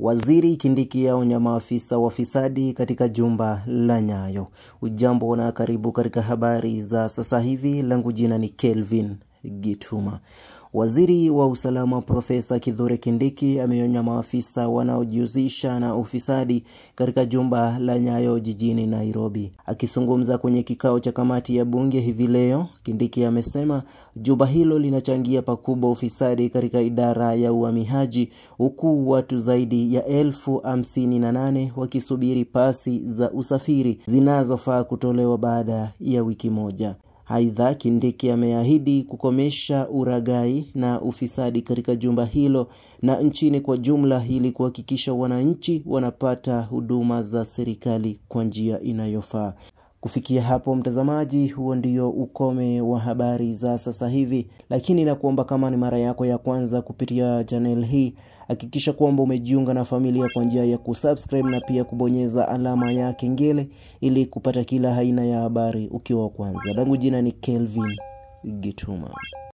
Waziri Kindiki aonya maafisa fisadi katika jumba la Nyayo. Ujambo na karibu katika habari za sasa hivi, langu jina ni Kelvin Gituma. Waziri wa usalama Profesa Kithure Kindiki ameonya maafisa wanaojihusisha na ufisadi katika jumba la Nyayo jijini Nairobi. Akizungumza kwenye kikao cha kamati ya bunge hivi leo, Kindiki amesema jumba hilo linachangia pakubwa ufisadi katika idara ya uhamiaji, huku watu zaidi ya elfu hamsini na nane wakisubiri pasi za usafiri zinazofaa kutolewa baada ya wiki moja. Aidha, Kindiki ameahidi kukomesha uragai na ufisadi katika jumba hilo na nchini kwa jumla ili kuhakikisha wananchi wanapata huduma za serikali kwa njia inayofaa. Kufikia hapo mtazamaji, huo ndio ukome wa habari za sasa hivi, lakini nakuomba kama ni mara yako ya kwanza kupitia channel hii, hakikisha kwamba umejiunga na familia kwa njia ya kusubscribe na pia kubonyeza alama ya kengele ili kupata kila aina ya habari ukiwa wa kwanza. Langu jina ni Kelvin Gituma.